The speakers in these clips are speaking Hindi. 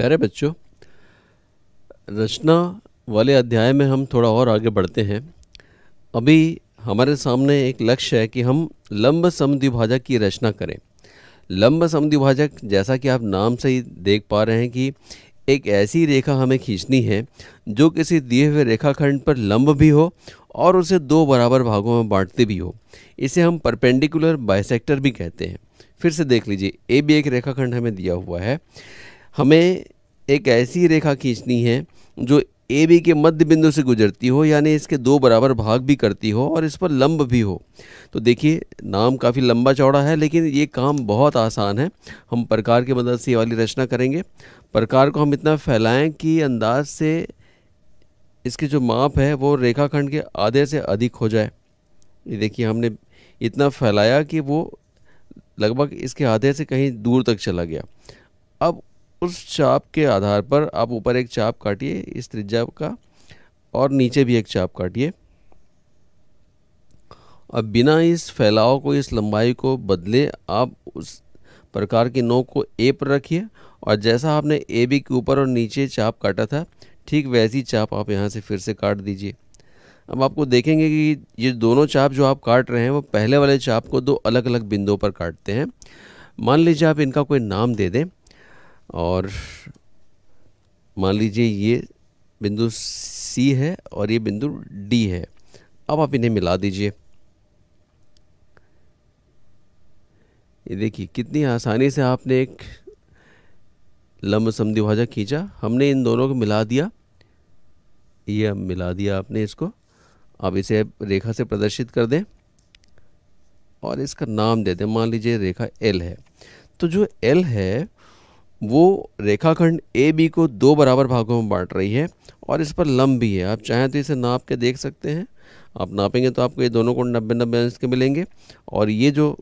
प्यारे बच्चों रचना वाले अध्याय में हम थोड़ा और आगे बढ़ते हैं अभी हमारे सामने एक लक्ष्य है कि हम लंब समद्विभाजक की रचना करें लंब समद्विभाजक जैसा कि आप नाम से ही देख पा रहे हैं कि एक ऐसी रेखा हमें खींचनी है जो किसी दिए हुए रेखाखंड पर लंब भी हो और उसे दो बराबर भागों में बांटते भी हो इसे हम परपेंडिकुलर बाइसेक्टर भी कहते हैं फिर से देख लीजिए ए भी एक रेखाखंड हमें दिया हुआ है हमें एक ऐसी रेखा खींचनी है जो ए बी के मध्य बिंदु से गुजरती हो यानी इसके दो बराबर भाग भी करती हो और इस पर लंब भी हो तो देखिए नाम काफ़ी लंबा चौड़ा है लेकिन ये काम बहुत आसान है हम प्रकार की मदद से ये वाली रचना करेंगे प्रकार को हम इतना फैलाएं कि अंदाज से इसके जो माप है वो रेखाखंड के आधे से अधिक हो जाए ये देखिए हमने इतना फैलाया कि वो लगभग इसके आधे से कहीं दूर तक चला गया अब उस चाप के आधार पर आप ऊपर एक चाप काटिए इस त्रिज्या का और नीचे भी एक चाप काटिए अब बिना इस फैलाव को इस लंबाई को बदले आप उस प्रकार की नोक को ए पर रखिए और जैसा आपने ए बी के ऊपर और नीचे चाप काटा था ठीक वैसी चाप आप यहाँ से फिर से काट दीजिए अब आपको देखेंगे कि ये दोनों चाप जो आप काट रहे हैं वो पहले वाले चाप को दो अलग अलग बिंदुओं पर काटते हैं मान लीजिए आप इनका कोई नाम दे दें और मान लीजिए ये बिंदु सी है और ये बिंदु डी है अब आप इन्हें मिला दीजिए ये देखिए कितनी आसानी से आपने एक लम्ब समिभाजा खींचा हमने इन दोनों को मिला दिया ये मिला दिया आपने इसको अब इसे रेखा से प्रदर्शित कर दें और इसका नाम दे दें मान लीजिए रेखा एल है तो जो एल है वो रेखाखंड ए बी को दो बराबर भागों में बांट रही है और इस पर लंब भी है आप चाहें तो इसे नाप के देख सकते हैं आप नापेंगे तो आपको ये दोनों कोण नब्बे नब्बे अंश के मिलेंगे और ये जो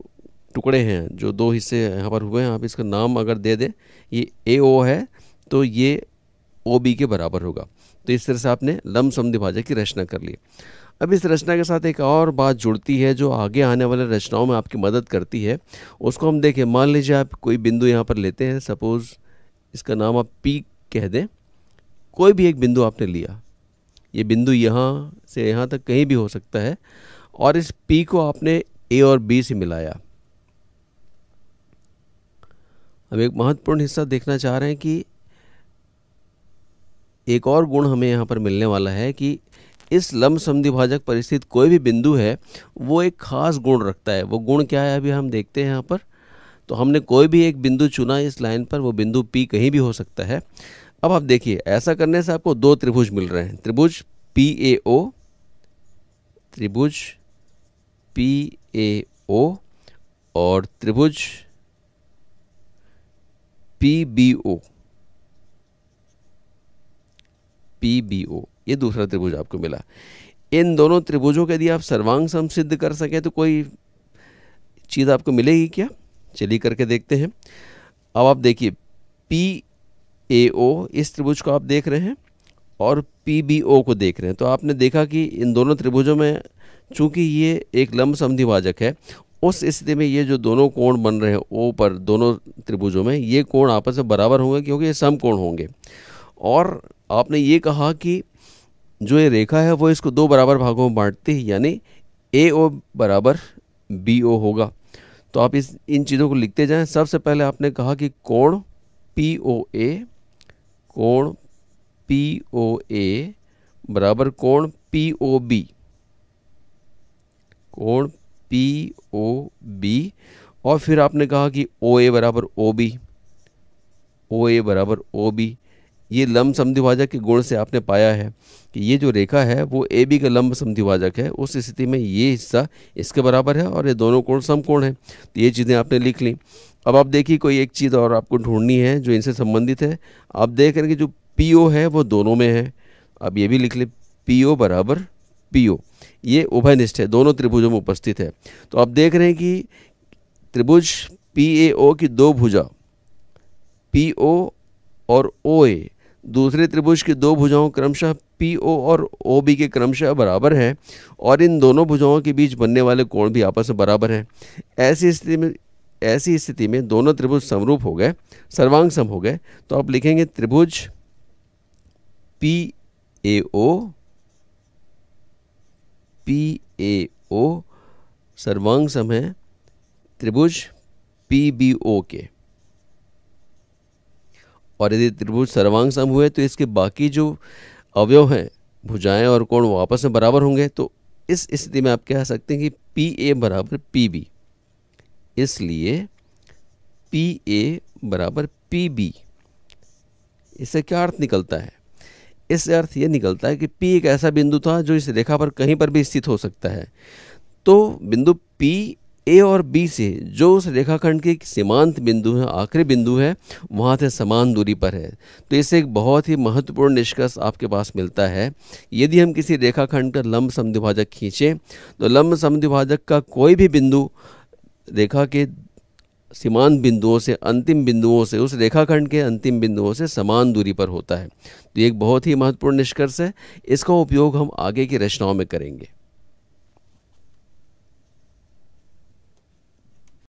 टुकड़े हैं जो दो हिस्से यहाँ पर हुए हैं आप इसका नाम अगर दे दें ये ए ओ है तो ये ओ बी के बराबर होगा तो इस तरह से आपने लम्ब समिभाजक की रचना कर ली अब इस रचना के साथ एक और बात जुड़ती है जो आगे आने वाले रचनाओं में आपकी मदद करती है उसको हम देखें मान लीजिए आप कोई बिंदु यहाँ पर लेते हैं सपोज़ इसका नाम आप पी कह दें कोई भी एक बिंदु आपने लिया ये बिंदु यहाँ से यहाँ तक कहीं भी हो सकता है और इस पी को आपने ए और बी से मिलाया अब एक महत्वपूर्ण हिस्सा देखना चाह रहे हैं कि एक और गुण हमें यहाँ पर मिलने वाला है कि इस लमसम समिभाजक पर स्थित कोई भी बिंदु है वो एक खास गुण रखता है वो गुण क्या है अभी हम देखते हैं यहाँ पर तो हमने कोई भी एक बिंदु चुना इस लाइन पर वो बिंदु पी कहीं भी हो सकता है अब आप देखिए ऐसा करने से आपको दो त्रिभुज मिल रहे हैं त्रिभुज पी ए ओ त्रिभुज पी ए ओ और त्रिभुज P B O P B O ये दूसरा त्रिभुज आपको मिला इन दोनों त्रिभुजों के यदि आप सर्वांग सम सिद्ध कर सकें तो कोई चीज़ आपको मिलेगी क्या चलिए करके देखते हैं अब आप देखिए पी ए ओ इस त्रिभुज को आप देख रहे हैं और पी बी ओ को देख रहे हैं तो आपने देखा कि इन दोनों त्रिभुजों में चूंकि ये एक लंब समिभाजक है उस स्थिति में ये जो दोनों कोण बन रहे हैं ओ पर दोनों त्रिभुजों में ये कोण आपस में बराबर होंगे क्योंकि ये सम कोण होंगे और आपने ये कहा कि जो ये रेखा है वो इसको दो बराबर भागों में बांटती है यानी ए ओ बराबर बी ओ होगा तो आप इस इन चीज़ों को लिखते जाएं सबसे पहले आपने कहा कि कोण पी ओ ए कोण पी ओ ए बराबर कोण पी ओ बी कोण पी ओ बी और फिर आपने कहा कि ओ ए बराबर ओ बी ओ ए बराबर ओ बी ये लंब समधिभाजक के गुण से आपने पाया है कि ये जो रेखा है वो ए बी का लंब समधिभाजक है उस स्थिति में ये हिस्सा इसके बराबर है और ये दोनों कोण समकोण है तो ये चीज़ें आपने लिख ली अब आप देखिए कोई एक चीज़ और आपको ढूंढनी है जो इनसे संबंधित है आप देख रहे हैं कि जो पी ओ है वो दोनों में है अब ये भी लिख ली पी ओ बराबर पी ओ ये उभयनिष्ठ है दोनों त्रिभुजों में उपस्थित है तो आप देख रहे हैं कि त्रिभुज पी ए ओ की दो भुजा पी ओ और ओ ए दूसरे त्रिभुज की दो भुजाओं क्रमशः पी ओ और ओ बी के क्रमशः बराबर हैं और इन दोनों भुजाओं के बीच बनने वाले कोण भी आपस में बराबर हैं ऐसी स्थिति में ऐसी स्थिति में दोनों त्रिभुज समरूप हो गए सर्वांग सम हो गए तो आप लिखेंगे त्रिभुज P A O P A ओ सर्वांग सम है त्रिभुज पी बी ओ के और यदि त्रिभुज सर्वांग सम हुए तो इसके बाकी जो अवयव हैं भुजाएं और कोण वापस आपस में बराबर होंगे तो इस स्थिति में आप कह सकते हैं कि पी ए बराबर पी बी इसलिए पी ए बराबर पी बी इससे क्या अर्थ निकलता है इससे अर्थ यह निकलता है कि पी एक ऐसा बिंदु था जो इस रेखा पर कहीं पर भी स्थित हो सकता है तो बिंदु पी ए और बी से जो उस रेखाखंड के सीमांत बिंदु है आखिरी बिंदु है वहाँ से समान दूरी पर है तो इससे एक बहुत ही महत्वपूर्ण निष्कर्ष आपके पास मिलता है यदि हम किसी रेखाखंड का लंब समद्विभाजक खींचें तो लंब समद्विभाजक का कोई भी बिंदु रेखा के सीमांत बिंदुओं से अंतिम बिंदुओं से उस रेखाखंड के अंतिम बिंदुओं से समान दूरी पर होता है तो एक बहुत ही महत्वपूर्ण निष्कर्ष है इसका उपयोग हम आगे की रचनाओं में करेंगे